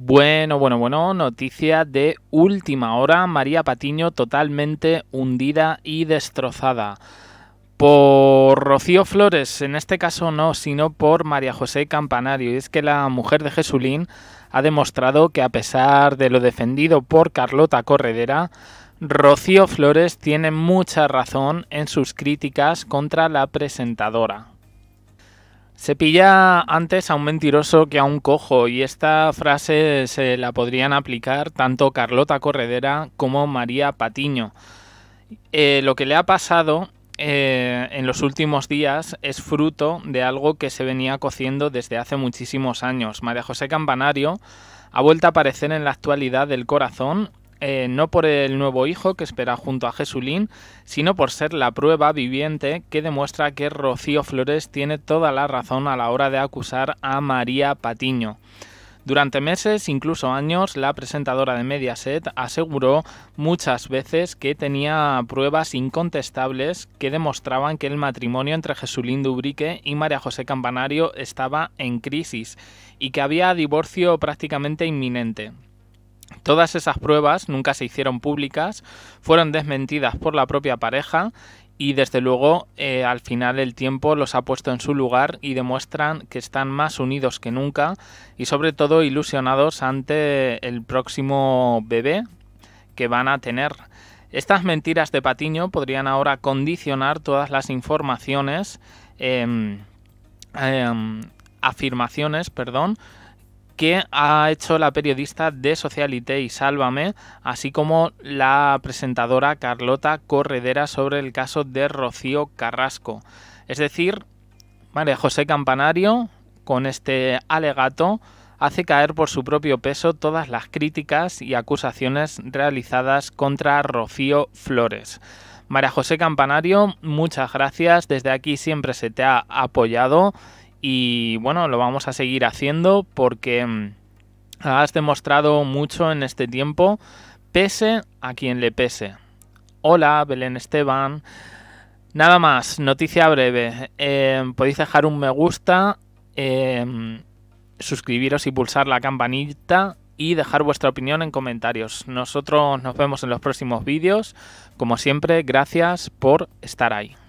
Bueno, bueno, bueno, noticia de última hora. María Patiño totalmente hundida y destrozada. Por Rocío Flores, en este caso no, sino por María José Campanario. Y es que la mujer de Jesulín ha demostrado que a pesar de lo defendido por Carlota Corredera, Rocío Flores tiene mucha razón en sus críticas contra la presentadora. Se pilla antes a un mentiroso que a un cojo y esta frase se la podrían aplicar tanto Carlota Corredera como María Patiño. Eh, lo que le ha pasado eh, en los últimos días es fruto de algo que se venía cociendo desde hace muchísimos años. María José Campanario ha vuelto a aparecer en la actualidad del corazón eh, no por el nuevo hijo que espera junto a Jesulín, sino por ser la prueba viviente que demuestra que Rocío Flores tiene toda la razón a la hora de acusar a María Patiño. Durante meses, incluso años, la presentadora de Mediaset aseguró muchas veces que tenía pruebas incontestables que demostraban que el matrimonio entre Jesulín Dubrique y María José Campanario estaba en crisis y que había divorcio prácticamente inminente. Todas esas pruebas nunca se hicieron públicas, fueron desmentidas por la propia pareja y desde luego eh, al final el tiempo los ha puesto en su lugar y demuestran que están más unidos que nunca y sobre todo ilusionados ante el próximo bebé que van a tener. Estas mentiras de Patiño podrían ahora condicionar todas las informaciones, em, em, afirmaciones, perdón, que ha hecho la periodista de Socialite y Sálvame, así como la presentadora Carlota Corredera sobre el caso de Rocío Carrasco. Es decir, María José Campanario, con este alegato, hace caer por su propio peso todas las críticas y acusaciones realizadas contra Rocío Flores. María José Campanario, muchas gracias. Desde aquí siempre se te ha apoyado y bueno, lo vamos a seguir haciendo porque mm, has demostrado mucho en este tiempo, pese a quien le pese. Hola, Belén Esteban. Nada más, noticia breve. Em, podéis dejar un me gusta, em, suscribiros y pulsar la campanita y dejar vuestra opinión en comentarios. Nosotros nos vemos en los próximos vídeos. Como siempre, gracias por estar ahí.